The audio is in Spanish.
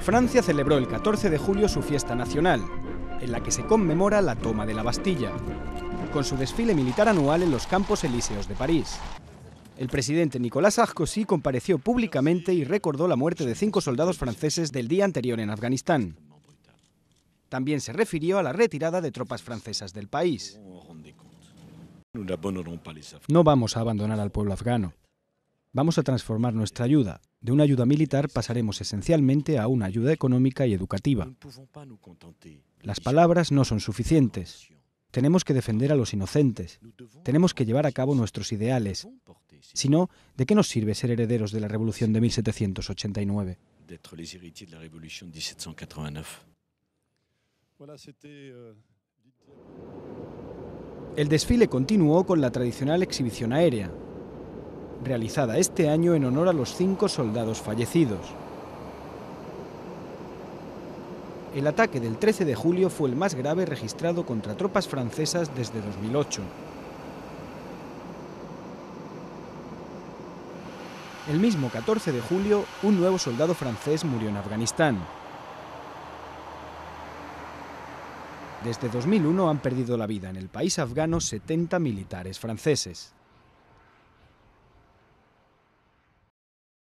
Francia celebró el 14 de julio su fiesta nacional, en la que se conmemora la toma de la Bastilla, con su desfile militar anual en los Campos Elíseos de París. El presidente Nicolas Sarkozy compareció públicamente y recordó la muerte de cinco soldados franceses del día anterior en Afganistán. También se refirió a la retirada de tropas francesas del país. No vamos a abandonar al pueblo afgano. Vamos a transformar nuestra ayuda. De una ayuda militar pasaremos esencialmente a una ayuda económica y educativa. Las palabras no son suficientes. Tenemos que defender a los inocentes. Tenemos que llevar a cabo nuestros ideales. Si no, ¿de qué nos sirve ser herederos de la Revolución de 1789? Euh, El desfile continuó con la tradicional exhibición aérea, realizada este año en honor a los cinco soldados fallecidos. El ataque del 13 de julio fue el más grave registrado contra tropas francesas desde 2008. El mismo 14 de julio, un nuevo soldado francés murió en Afganistán. Desde 2001 han perdido la vida en el país afgano 70 militares franceses.